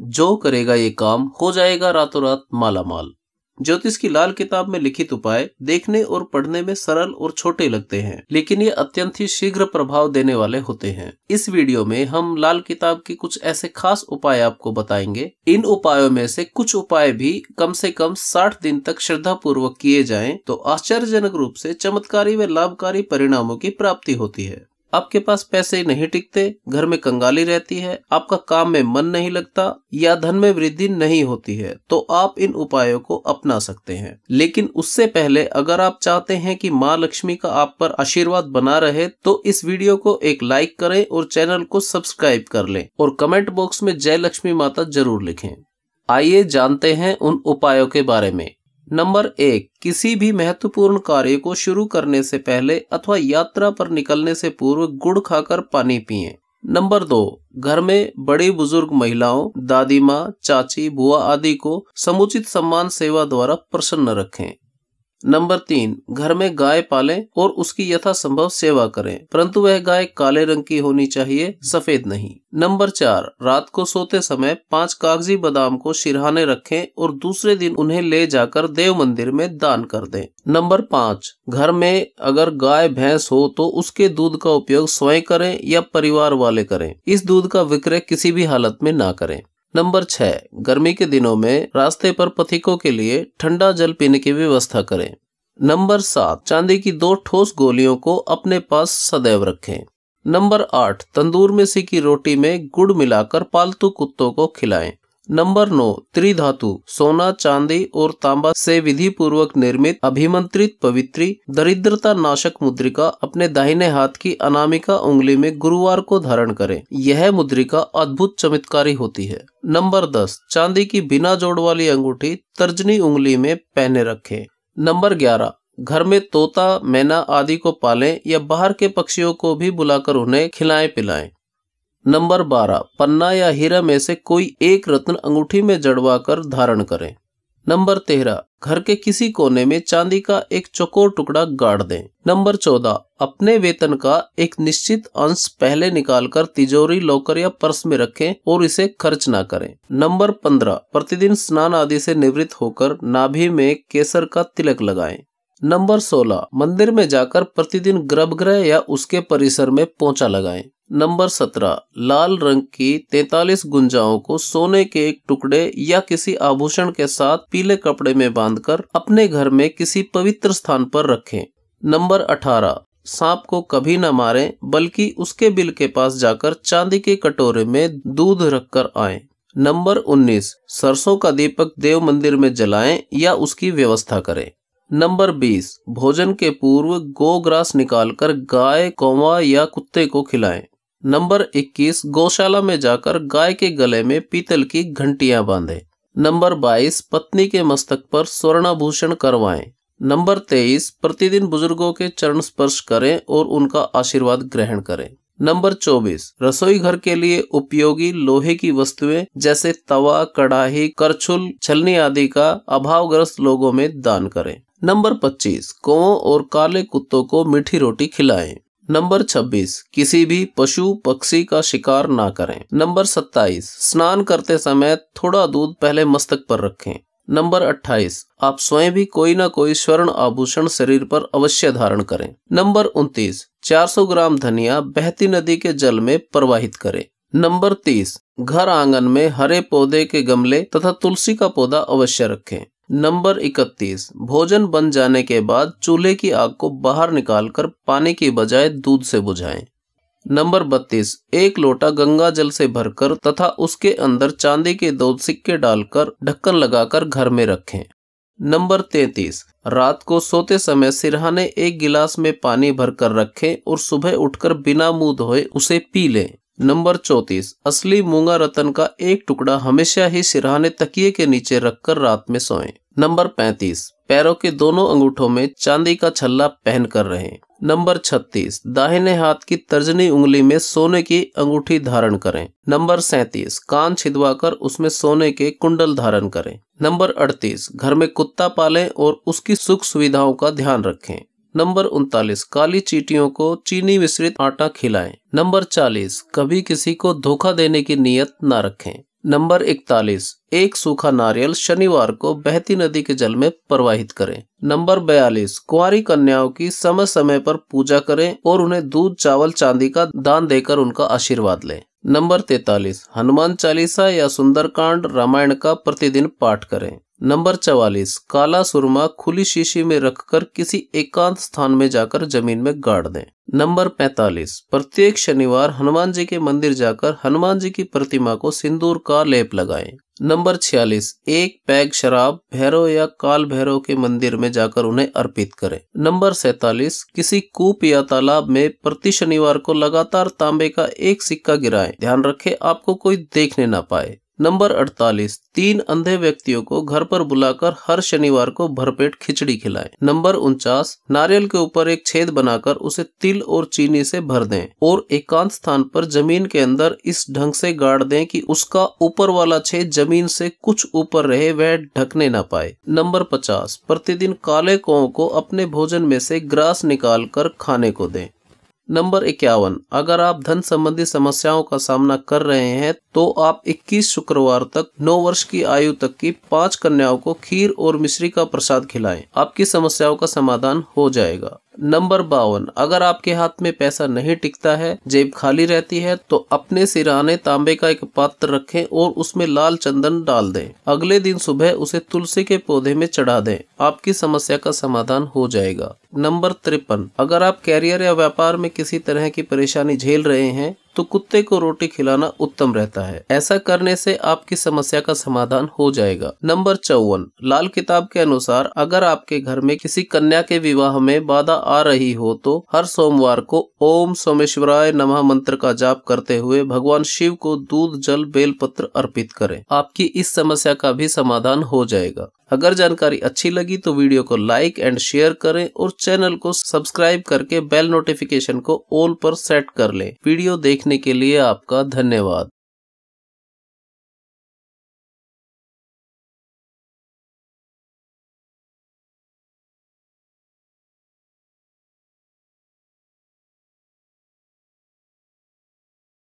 जो करेगा ये काम हो जाएगा रातों रात माला माल ज्योतिष की लाल किताब में लिखित उपाय देखने और पढ़ने में सरल और छोटे लगते हैं लेकिन ये अत्यंत ही शीघ्र प्रभाव देने वाले होते हैं इस वीडियो में हम लाल किताब के कुछ ऐसे खास उपाय आपको बताएंगे इन उपायों में से कुछ उपाय भी कम से कम 60 दिन तक श्रद्धा पूर्वक किए जाएं तो आश्चर्यजनक रूप से चमत्कारी व लाभकारी परिणामों की प्राप्ति होती है आपके पास पैसे नहीं टिकते घर में कंगाली रहती है आपका काम में मन नहीं लगता या धन में वृद्धि नहीं होती है तो आप इन उपायों को अपना सकते हैं लेकिन उससे पहले अगर आप चाहते हैं कि माँ लक्ष्मी का आप पर आशीर्वाद बना रहे तो इस वीडियो को एक लाइक करें और चैनल को सब्सक्राइब कर लें और कमेंट बॉक्स में जय लक्ष्मी माता जरूर लिखें आइए जानते हैं उन उपायों के बारे में नंबर एक किसी भी महत्वपूर्ण कार्य को शुरू करने से पहले अथवा यात्रा पर निकलने से पूर्व गुड़ खाकर पानी पिए नंबर दो घर में बड़ी बुजुर्ग महिलाओं दादी माँ चाची बुआ आदि को समुचित सम्मान सेवा द्वारा प्रसन्न रखें नंबर तीन घर में गाय पालें और उसकी यथासंभव सेवा करें परंतु वह गाय काले रंग की होनी चाहिए सफेद नहीं नंबर चार रात को सोते समय पांच कागजी बादाम को सिरहाने रखें और दूसरे दिन उन्हें ले जाकर देव मंदिर में दान कर दें नंबर पाँच घर में अगर गाय भैंस हो तो उसके दूध का उपयोग स्वयं करें या परिवार वाले करें इस दूध का विक्रय किसी भी हालत में ना करें नंबर छः गर्मी के दिनों में रास्ते पर पथिकों के लिए ठंडा जल पीने की व्यवस्था करें नंबर सात चांदी की दो ठोस गोलियों को अपने पास सदैव रखें नंबर आठ तंदूर में सीखी रोटी में गुड़ मिलाकर पालतू कुत्तों को खिलाएं नंबर नौ त्रिधातु सोना चांदी और तांबा से विधि पूर्वक निर्मित अभिमंत्रित पवित्री दरिद्रता नाशक मुद्रिका अपने दाहिने हाथ की अनामिका उंगली में गुरुवार को धारण करें यह मुद्रिका अद्भुत चमत्कारी होती है नंबर दस चांदी की बिना जोड़ वाली अंगूठी तर्जनी उंगली में पहने रखे नंबर ग्यारह घर में तोता मैना आदि को पालें या बाहर के पक्षियों को भी बुलाकर उन्हें खिलाएं पिलाएं नंबर बारह पन्ना या हीरा में से कोई एक रत्न अंगूठी में जड़वा कर धारण करें नंबर तेरह घर के किसी कोने में चांदी का एक चकोर टुकड़ा गाड़ दें नंबर चौदह अपने वेतन का एक निश्चित अंश पहले निकालकर तिजोरी लॉकर या पर्स में रखें और इसे खर्च ना करें नंबर पंद्रह प्रतिदिन स्नान आदि से निवृत्त होकर नाभि में केसर का तिलक लगाएं नंबर सोलह मंदिर में जाकर प्रतिदिन गर्भगृह या उसके परिसर में पोचा लगाएं नंबर सत्रह लाल रंग की तैतालीस गुंजाओं को सोने के एक टुकड़े या किसी आभूषण के साथ पीले कपड़े में बांधकर अपने घर में किसी पवित्र स्थान पर रखें नंबर अठारह सांप को कभी न मारें बल्कि उसके बिल के पास जाकर चांदी के कटोरे में दूध रखकर आए नंबर उन्नीस सरसों का दीपक देव मंदिर में जलाएं या उसकी व्यवस्था करें नंबर बीस भोजन के पूर्व गोग्रास निकालकर गाय कौवा या कुत्ते को खिलाएं नंबर 21 गौशाला में जाकर गाय के गले में पीतल की घंटियां बांधे नंबर 22 पत्नी के मस्तक पर स्वर्णाभूषण करवाएं नंबर 23 प्रतिदिन बुजुर्गों के चरण स्पर्श करें और उनका आशीर्वाद ग्रहण करें नंबर 24 रसोई घर के लिए उपयोगी लोहे की वस्तुएं जैसे तवा कड़ाही करछुल छलनी आदि का अभावग्रस्त लोगों में दान करें नंबर 25 कौओं और काले कुत्तों को मीठी रोटी खिलाएं नंबर 26 किसी भी पशु पक्षी का शिकार ना करें नंबर 27 स्नान करते समय थोड़ा दूध पहले मस्तक पर रखें नंबर 28 आप स्वयं भी कोई ना कोई स्वर्ण आभूषण शरीर पर अवश्य धारण करें नंबर 29 400 ग्राम धनिया बहती नदी के जल में प्रवाहित करें नंबर 30 घर आंगन में हरे पौधे के गमले तथा तुलसी का पौधा अवश्य रखें नंबर इकतीस भोजन बन जाने के बाद चूल्हे की आग को बाहर निकालकर पानी की बजाय दूध से बुझाएं। नंबर बत्तीस एक लोटा गंगा जल से भरकर तथा उसके अंदर चांदी के दो सिक्के डालकर ढक्कन लगाकर घर में रखें नंबर तैतीस रात को सोते समय सिरहाने एक गिलास में पानी भरकर रखें और सुबह उठकर बिना मुंह धोए उसे पी लें नंबर चौतीस असली मूंगा रतन का एक टुकड़ा हमेशा ही सिरहाने तकिए के नीचे रखकर रात में सोएं। नंबर पैंतीस पैरों के दोनों अंगूठों में चांदी का छल्ला पहन कर रहे नंबर छत्तीस दाहिने हाथ की तर्जनी उंगली में सोने की अंगूठी धारण करें नंबर सैतीस कान छिदवाकर उसमें सोने के कुंडल धारण करें नंबर अड़तीस घर में कुत्ता पालें और उसकी सुख सुविधाओं का ध्यान रखें नंबर उनतालीस काली चीटियों को चीनी मिश्रित आटा खिलाएं नंबर चालीस कभी किसी को धोखा देने की नीयत ना रखें नंबर इकतालीस एक सूखा नारियल शनिवार को बहती नदी के जल में प्रवाहित करें नंबर बयालीस कुंवारी कन्याओं की समय समय पर पूजा करें और उन्हें दूध चावल चांदी का दान देकर उनका आशीर्वाद लें नंबर तैतालीस हनुमान चालीसा या सुंदरकांड रामायण का प्रतिदिन पाठ करें नंबर चवालीस काला सुरमा खुली शीशी में रखकर किसी एकांत स्थान में जाकर जमीन में गाड़ दें नंबर पैतालीस प्रत्येक शनिवार हनुमान जी के मंदिर जाकर हनुमान जी की प्रतिमा को सिंदूर का लेप लगाएं। नंबर छियालीस एक पैग शराब भैरव या काल भैरव के मंदिर में जाकर उन्हें अर्पित करें नंबर सैतालीस किसी कूप या तालाब में प्रति शनिवार को लगातार तांबे का एक सिक्का गिराएं। ध्यान रखें आपको कोई देखने ना पाए नंबर 48 तीन अंधे व्यक्तियों को घर पर बुलाकर हर शनिवार को भरपेट खिचड़ी खिलाएं। नंबर उनचास नारियल के ऊपर एक छेद बनाकर उसे तिल और चीनी से भर दें और एकांत स्थान पर जमीन के अंदर इस ढंग से गाड़ दें कि उसका ऊपर वाला छेद जमीन से कुछ ऊपर रहे वह ढकने ना पाए नंबर पचास प्रतिदिन काले कौ को अपने भोजन में से ग्रास निकाल कर खाने को दें नंबर इक्यावन अगर आप धन संबंधी समस्याओं का सामना कर रहे हैं तो आप 21 शुक्रवार तक 9 वर्ष की आयु तक की पांच कन्याओं को खीर और मिश्री का प्रसाद खिलाएं। आपकी समस्याओं का समाधान हो जाएगा नंबर बावन अगर आपके हाथ में पैसा नहीं टिकता है जेब खाली रहती है तो अपने सिराने तांबे का एक पात्र रखें और उसमें लाल चंदन डाल दें अगले दिन सुबह उसे तुलसी के पौधे में चढ़ा दें आपकी समस्या का समाधान हो जाएगा नंबर तिरपन अगर आप कैरियर या व्यापार में किसी तरह की परेशानी झेल रहे हैं तो कुत्ते को रोटी खिलाना उत्तम रहता है ऐसा करने से आपकी समस्या का समाधान हो जाएगा नंबर चौवन लाल किताब के अनुसार अगर आपके घर में किसी कन्या के विवाह में बाधा आ रही हो तो हर सोमवार को ओम सोमेश्वराय नमः मंत्र का जाप करते हुए भगवान शिव को दूध जल बेलपत्र अर्पित करें आपकी इस समस्या का भी समाधान हो जाएगा अगर जानकारी अच्छी लगी तो वीडियो को लाइक एंड शेयर करें और चैनल को सब्सक्राइब करके बेल नोटिफिकेशन को ऑल पर सेट कर लें वीडियो देखने के लिए आपका धन्यवाद